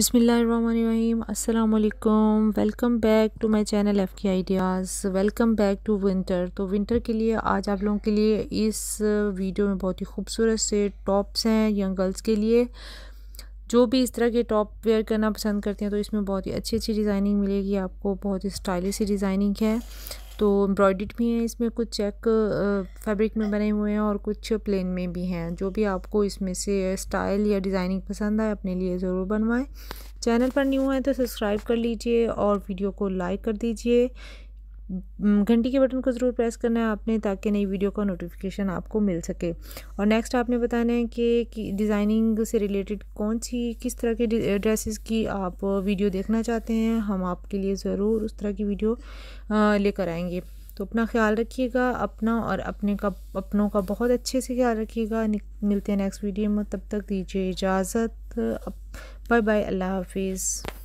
बिसमीम अल्लाम welcome back to my channel F K ideas welcome back to winter तो winter के लिए आज आप लोगों के लिए इस वीडियो में बहुत ही खूबसूरत से टॉप्स हैं यंग गर्ल्स के लिए जो भी इस तरह के टॉप वेयर करना पसंद करते हैं तो इसमें बहुत ही अच्छी अच्छी डिज़ाइनिंग मिलेगी आपको बहुत ही स्टाइलिश सी डिज़ाइनिंग है तो एम्ब्रॉयड भी हैं इसमें कुछ चेक फैब्रिक में बने हुए हैं और कुछ प्लेन में भी हैं जो भी आपको इसमें से स्टाइल या डिज़ाइनिंग पसंद आए अपने लिए ज़रूर बनवाएं चैनल पर न्यू है तो सब्सक्राइब कर लीजिए और वीडियो को लाइक कर दीजिए हम्म, घंटी के बटन को ज़रूर प्रेस करना है आपने ताकि नई वीडियो का नोटिफिकेशन आपको मिल सके और नेक्स्ट आपने बताना है कि, डिज़ाइनिंग से रिलेटेड कौन सी किस तरह के ड्रेसेस की आप वीडियो देखना चाहते हैं हम आपके लिए ज़रूर उस तरह की वीडियो लेकर आएंगे तो अपना ख्याल रखिएगा अपना और अपने का अपनों का बहुत अच्छे से ख्याल रखिएगा मिलते हैं नेक्स्ट वीडियो में तब तक दीजिए इजाज़त बाय बाय अल्लाह हाफिज़